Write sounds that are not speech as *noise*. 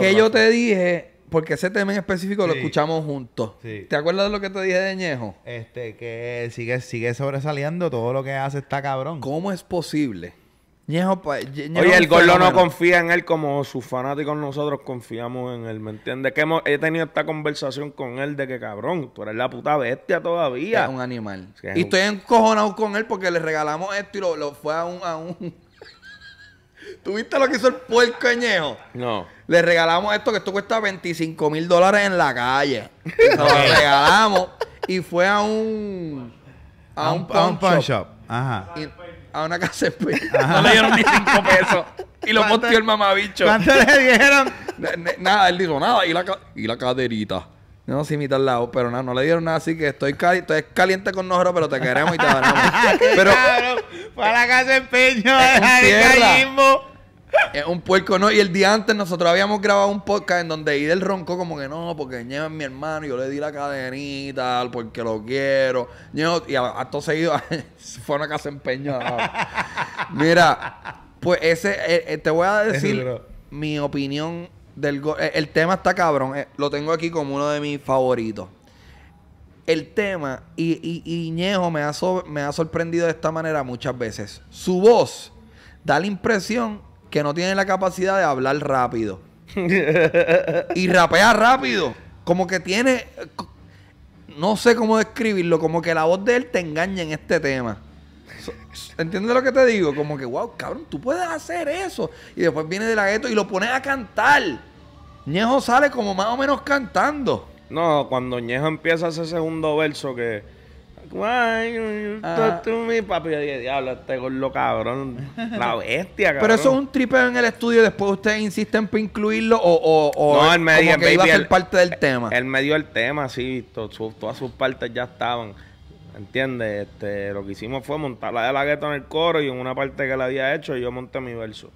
Que yo te dije, porque ese tema en específico lo escuchamos juntos. ¿Te acuerdas de lo que te dije de Ñejo? Este, que sigue, sigue sobresaliendo todo lo que hace está cabrón. ¿Cómo es posible? Ñejo, Oye, el Gordo no confía en él como sus fanáticos nosotros confiamos en él, ¿me entiendes? Que hemos, he tenido esta conversación con él de que cabrón, pero es la puta bestia todavía. Es un animal. y estoy encojonado con él porque le regalamos esto y lo, lo fue a un, a un ¿Tuviste lo que hizo el puerco añejo? No. Le regalamos esto que esto cuesta 25 mil dólares en la calle. lo *laughs* regalamos y fue a un. A, un, pan, a shop. Ajá. a una casa No le dieron ni cinco pesos. Y lo mostró el mamabicho. ¿Cuánto le dieron? nada, él dijo nada. Y la, y la caderita. No sé imitar lado pero nada, no, le dieron nada. Así que estoy, estoy caliente con nosotros, pero te queremos y te adoramos. *laughs* Ah, pero, para la casa empeño, es un puerco, ¿no? Y el día antes nosotros habíamos grabado un podcast en donde Idel roncó como que no, porque Ñeo es mi hermano yo le di la cadenita porque lo quiero. y a, seguido *laughs* fue una casa empeñada. *laughs* Mira, pues ese, eh, eh, te voy a decir mi opinión del... El, eh, el tema está cabrón, lo tengo aquí como uno de mis favoritos el tema, y, y, me ha, me ha sorprendido de esta manera muchas veces. Su voz da la impresión que no tiene la capacidad de hablar rápido. *laughs* y rapea rápido. Como que tiene. No sé cómo describirlo. Como que la voz de él te engaña en este tema. ¿Entiendes lo que te digo? Como que, wow, cabrón, tú puedes hacer eso. Y después viene de la gueto y lo pones a cantar. Ñejo sale como más o menos cantando. No, cuando Ñejo empieza ese segundo verso que... Ay, ah. tú mi papi, diablo, este gordo cabrón. *laughs* La bestia, cabrón. Pero eso es un tripeo en el estudio. Después ustedes insisten para incluirlo o, o, no, él me como que iba a ser parte del tema. Él me dio el tema, sí. todas sus partes ya estaban. ¿Entiendes? Este, lo que hicimos fue montar la de la gueta en el coro y en una parte que la había hecho yo monté mi verso.